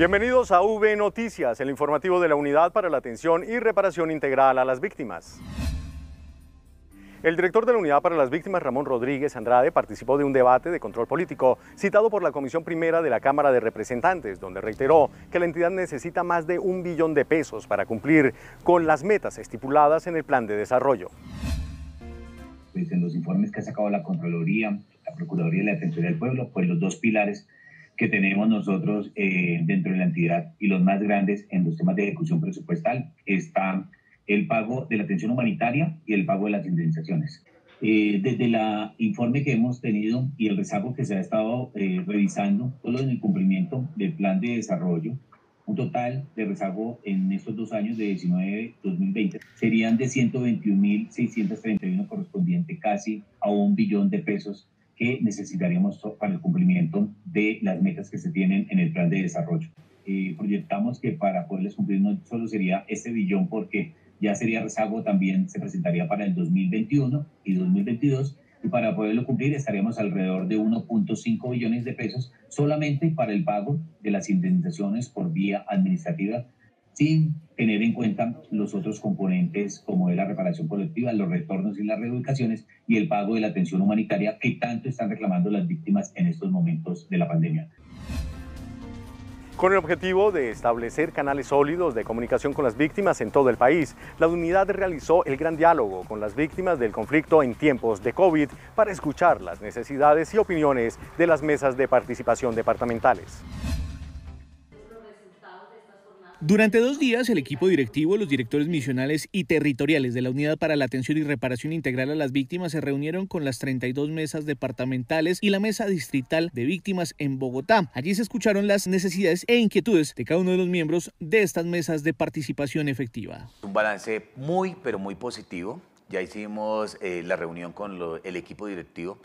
Bienvenidos a V Noticias, el informativo de la Unidad para la Atención y Reparación Integral a las Víctimas. El director de la Unidad para las Víctimas, Ramón Rodríguez Andrade, participó de un debate de control político citado por la Comisión Primera de la Cámara de Representantes, donde reiteró que la entidad necesita más de un billón de pesos para cumplir con las metas estipuladas en el plan de desarrollo. Pues en los informes que ha sacado la Contraloría, la Procuraduría y la Defensoría del Pueblo, pues los dos pilares que tenemos nosotros eh, dentro de la entidad y los más grandes en los temas de ejecución presupuestal están el pago de la atención humanitaria y el pago de las indemnizaciones. Eh, desde el informe que hemos tenido y el rezago que se ha estado eh, revisando, solo en el cumplimiento del plan de desarrollo, un total de rezago en estos dos años de 19-2020 serían de 121.631 correspondiente casi a un billón de pesos que necesitaríamos para el cumplimiento de las metas que se tienen en el plan de desarrollo. Eh, proyectamos que para poderles cumplir no solo sería ese billón, porque ya sería rezago también, se presentaría para el 2021 y 2022, y para poderlo cumplir estaríamos alrededor de 1.5 billones de pesos solamente para el pago de las indemnizaciones por vía administrativa sin tener en cuenta los otros componentes como es la reparación colectiva, los retornos y las reeducaciones y el pago de la atención humanitaria que tanto están reclamando las víctimas en estos momentos de la pandemia. Con el objetivo de establecer canales sólidos de comunicación con las víctimas en todo el país, la unidad realizó el gran diálogo con las víctimas del conflicto en tiempos de COVID para escuchar las necesidades y opiniones de las mesas de participación departamentales. Durante dos días, el equipo directivo, los directores misionales y territoriales de la Unidad para la Atención y Reparación Integral a las Víctimas se reunieron con las 32 mesas departamentales y la Mesa Distrital de Víctimas en Bogotá. Allí se escucharon las necesidades e inquietudes de cada uno de los miembros de estas mesas de participación efectiva. Un balance muy, pero muy positivo. Ya hicimos eh, la reunión con el equipo directivo,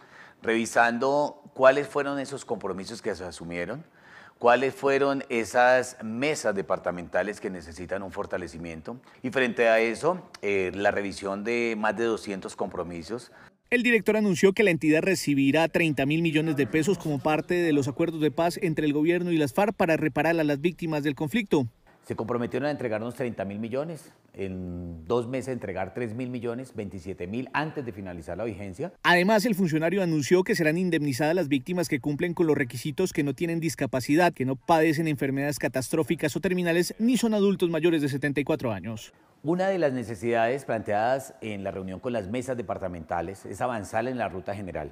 revisando cuáles fueron esos compromisos que se asumieron ¿Cuáles fueron esas mesas departamentales que necesitan un fortalecimiento? Y frente a eso, eh, la revisión de más de 200 compromisos el director anunció que la entidad recibirá 30 mil millones de pesos como parte de los acuerdos de paz entre el gobierno y las FARC para reparar a las víctimas del conflicto. Se comprometieron a entregarnos 30 mil millones, en dos meses entregar 3 mil millones, 27 mil antes de finalizar la vigencia. Además, el funcionario anunció que serán indemnizadas las víctimas que cumplen con los requisitos que no tienen discapacidad, que no padecen enfermedades catastróficas o terminales, ni son adultos mayores de 74 años. Una de las necesidades planteadas en la reunión con las mesas departamentales es avanzar en la ruta general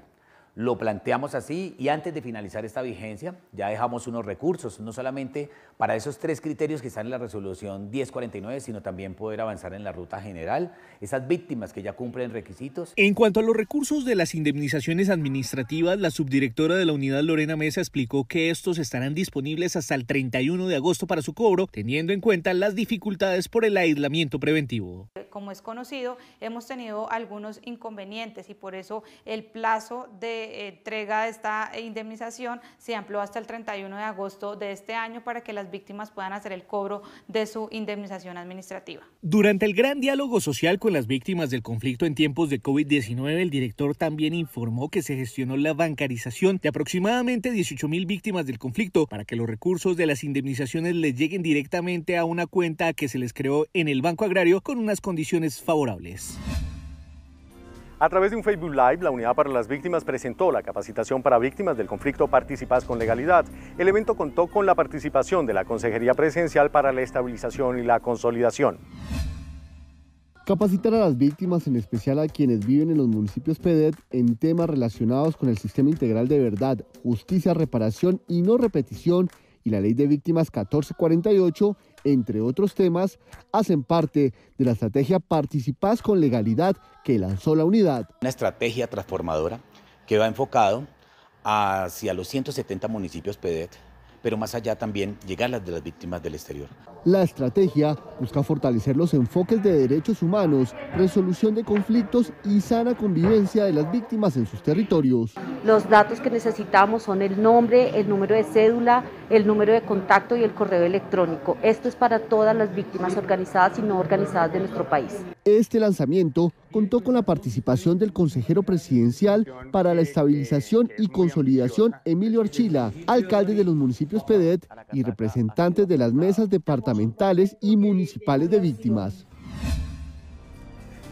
lo planteamos así y antes de finalizar esta vigencia ya dejamos unos recursos, no solamente para esos tres criterios que están en la resolución 1049, sino también poder avanzar en la ruta general, esas víctimas que ya cumplen requisitos. En cuanto a los recursos de las indemnizaciones administrativas, la subdirectora de la unidad Lorena Mesa explicó que estos estarán disponibles hasta el 31 de agosto para su cobro, teniendo en cuenta las dificultades por el aislamiento preventivo. Como es conocido, hemos tenido algunos inconvenientes y por eso el plazo de entrega de esta indemnización se amplió hasta el 31 de agosto de este año para que las víctimas puedan hacer el cobro de su indemnización administrativa. Durante el gran diálogo social con las víctimas del conflicto en tiempos de COVID-19, el director también informó que se gestionó la bancarización de aproximadamente 18 mil víctimas del conflicto para que los recursos de las indemnizaciones les lleguen directamente a una cuenta que se les creó en el Banco Agrario con unas condiciones favorables. A través de un Facebook Live, la Unidad para las Víctimas presentó la capacitación para víctimas del conflicto Participas con Legalidad. El evento contó con la participación de la Consejería presencial para la Estabilización y la Consolidación. Capacitar a las víctimas, en especial a quienes viven en los municipios PEDET, en temas relacionados con el sistema integral de verdad, justicia, reparación y no repetición y la ley de víctimas 1448 entre otros temas, hacen parte de la estrategia Participás con Legalidad que lanzó la unidad. Una estrategia transformadora que va enfocado hacia los 170 municipios PEDET pero más allá también llegar a las de las víctimas del exterior. La estrategia busca fortalecer los enfoques de derechos humanos, resolución de conflictos y sana convivencia de las víctimas en sus territorios. Los datos que necesitamos son el nombre, el número de cédula, el número de contacto y el correo electrónico. Esto es para todas las víctimas organizadas y no organizadas de nuestro país. Este lanzamiento contó con la participación del consejero presidencial para la estabilización y consolidación Emilio Archila, alcalde de los municipios PEDET y representantes de las mesas departamentales y municipales de víctimas.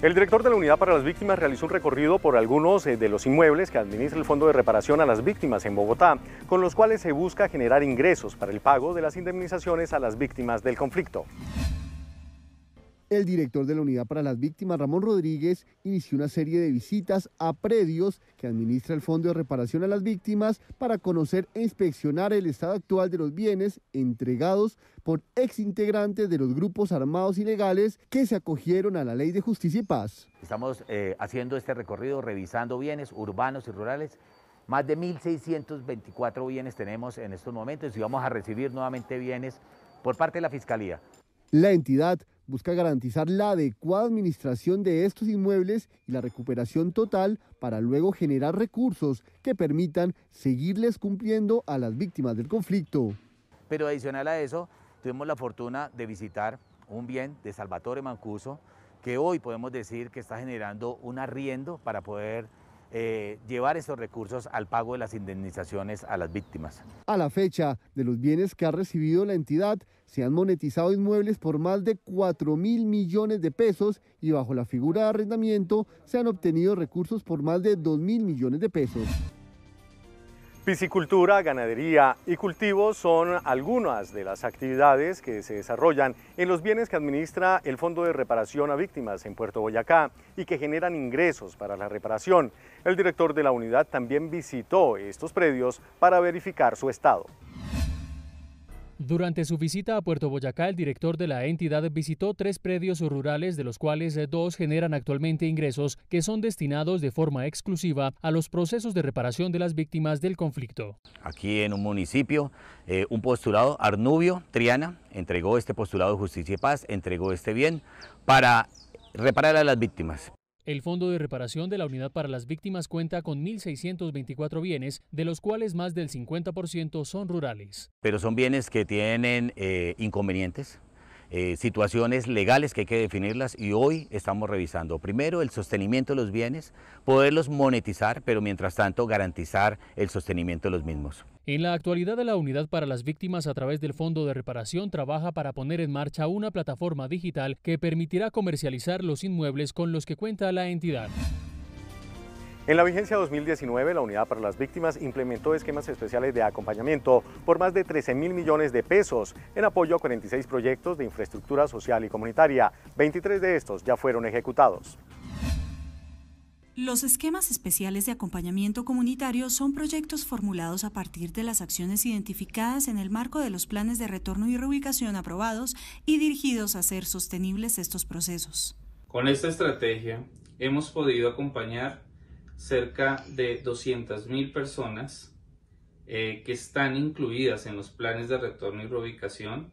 El director de la Unidad para las Víctimas realizó un recorrido por algunos eh, de los inmuebles que administra el Fondo de Reparación a las Víctimas en Bogotá, con los cuales se busca generar ingresos para el pago de las indemnizaciones a las víctimas del conflicto. El director de la Unidad para las Víctimas, Ramón Rodríguez, inició una serie de visitas a predios que administra el Fondo de Reparación a las Víctimas para conocer e inspeccionar el estado actual de los bienes entregados por exintegrantes de los grupos armados ilegales que se acogieron a la Ley de Justicia y Paz. Estamos eh, haciendo este recorrido revisando bienes urbanos y rurales más de 1.624 bienes tenemos en estos momentos y vamos a recibir nuevamente bienes por parte de la Fiscalía. La entidad busca garantizar la adecuada administración de estos inmuebles y la recuperación total para luego generar recursos que permitan seguirles cumpliendo a las víctimas del conflicto. Pero adicional a eso, tuvimos la fortuna de visitar un bien de Salvatore Mancuso, que hoy podemos decir que está generando un arriendo para poder eh, llevar esos recursos al pago de las indemnizaciones a las víctimas. A la fecha, de los bienes que ha recibido la entidad, se han monetizado inmuebles por más de 4 mil millones de pesos y bajo la figura de arrendamiento se han obtenido recursos por más de 2 mil millones de pesos. Piscicultura, ganadería y cultivo son algunas de las actividades que se desarrollan en los bienes que administra el Fondo de Reparación a Víctimas en Puerto Boyacá y que generan ingresos para la reparación. El director de la unidad también visitó estos predios para verificar su estado. Durante su visita a Puerto Boyacá, el director de la entidad visitó tres predios rurales, de los cuales eh, dos generan actualmente ingresos que son destinados de forma exclusiva a los procesos de reparación de las víctimas del conflicto. Aquí en un municipio, eh, un postulado, Arnubio Triana, entregó este postulado de justicia y paz, entregó este bien para reparar a las víctimas. El Fondo de Reparación de la Unidad para las Víctimas cuenta con 1.624 bienes, de los cuales más del 50% son rurales. Pero son bienes que tienen eh, inconvenientes, eh, situaciones legales que hay que definirlas y hoy estamos revisando primero el sostenimiento de los bienes, poderlos monetizar, pero mientras tanto garantizar el sostenimiento de los mismos. En la actualidad, la Unidad para las Víctimas a través del Fondo de Reparación trabaja para poner en marcha una plataforma digital que permitirá comercializar los inmuebles con los que cuenta la entidad. En la vigencia 2019, la Unidad para las Víctimas implementó esquemas especiales de acompañamiento por más de 13 mil millones de pesos en apoyo a 46 proyectos de infraestructura social y comunitaria. 23 de estos ya fueron ejecutados. Los esquemas especiales de acompañamiento comunitario son proyectos formulados a partir de las acciones identificadas en el marco de los planes de retorno y reubicación aprobados y dirigidos a hacer sostenibles estos procesos. Con esta estrategia hemos podido acompañar cerca de 200.000 personas eh, que están incluidas en los planes de retorno y reubicación,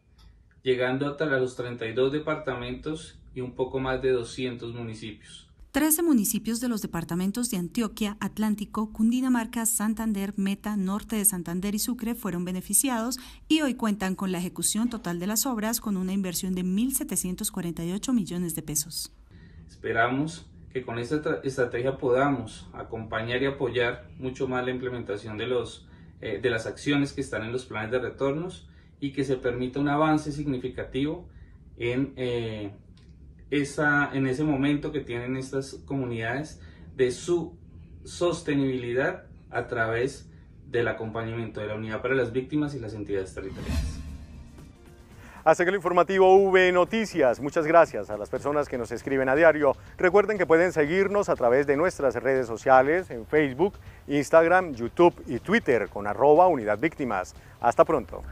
llegando hasta los 32 departamentos y un poco más de 200 municipios. 13 municipios de los departamentos de Antioquia, Atlántico, Cundinamarca, Santander, Meta, Norte de Santander y Sucre fueron beneficiados y hoy cuentan con la ejecución total de las obras con una inversión de 1.748 millones de pesos. Esperamos que con esta estrategia podamos acompañar y apoyar mucho más la implementación de, los, eh, de las acciones que están en los planes de retornos y que se permita un avance significativo en... Eh, en ese momento que tienen estas comunidades de su sostenibilidad a través del acompañamiento de la Unidad para las Víctimas y las entidades territoriales. Hasta que el informativo V Noticias. Muchas gracias a las personas que nos escriben a diario. Recuerden que pueden seguirnos a través de nuestras redes sociales en Facebook, Instagram, YouTube y Twitter con arroba Unidad Víctimas. Hasta pronto.